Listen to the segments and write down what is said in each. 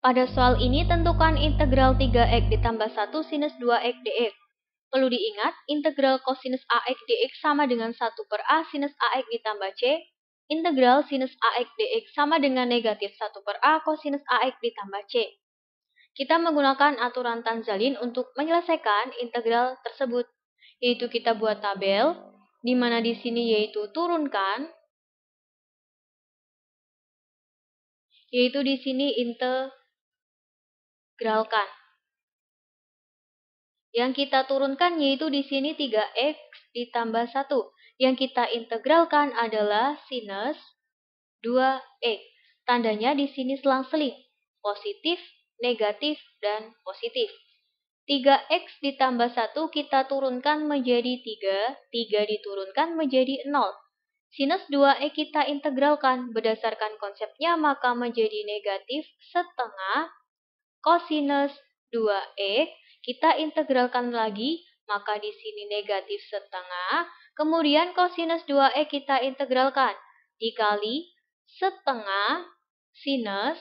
Pada soal ini tentukan integral 3x ditambah 1 sinus 2x dx. Perlu diingat, integral cosinus ax dx sama dengan 1 per a sinus ax ditambah c. Integral sinus ax dx sama dengan negatif 1 per a cosinus ax ditambah c. Kita menggunakan aturan Tanzalin untuk menyelesaikan integral tersebut. Yaitu kita buat tabel, di mana di sini yaitu turunkan, yaitu di sini inte Integralkan. Yang kita turunkan yaitu di sini 3x ditambah 1. Yang kita integralkan adalah sinus 2x. Tandanya di sini selang-seling. Positif, negatif, dan positif. 3x ditambah 1 kita turunkan menjadi 3. 3 diturunkan menjadi 0. Sinus 2x e kita integralkan berdasarkan konsepnya maka menjadi negatif setengah kosinus 2 e kita integralkan lagi, maka di sini negatif setengah, kemudian kosinus 2 e kita integralkan, dikali setengah sinus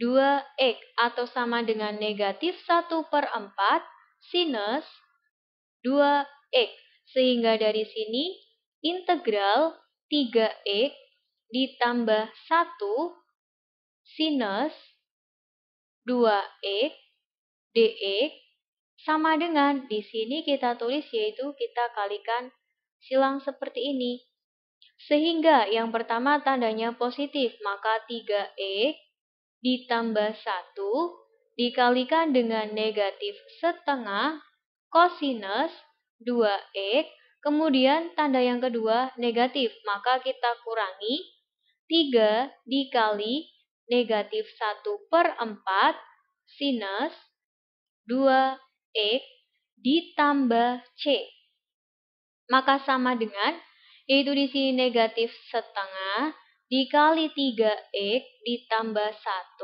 2x e, atau sama dengan negatif 1 per 4 sinus 2x. E. Sehingga dari sini integral 3x e ditambah 1 sinus 2x e, dx sama dengan di sini kita tulis yaitu kita kalikan silang seperti ini. Sehingga yang pertama tandanya positif, maka 3x e ditambah 1 dikalikan dengan negatif setengah kosinus 2x, e. kemudian tanda yang kedua negatif, maka kita kurangi 3 dikali negatif 1 per 4 sinus 2x ditambah c. Maka sama dengan, yaitu di sini negatif setengah dikali 3x ditambah 1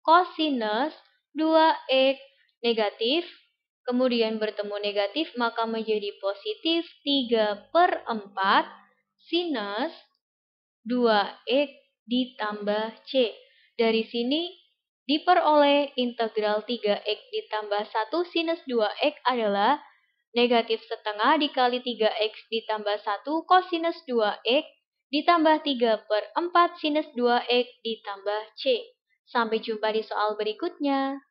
kosinus 2x negatif. Kemudian bertemu negatif maka menjadi positif 3 per 4 sinus 2x ditambah C. Dari sini diperoleh integral 3x ditambah 1 sinus 2x adalah negatif setengah dikali 3x ditambah 1 kosinus 2x ditambah 3 per 4 sinus 2x ditambah C. Sampai jumpa di soal berikutnya.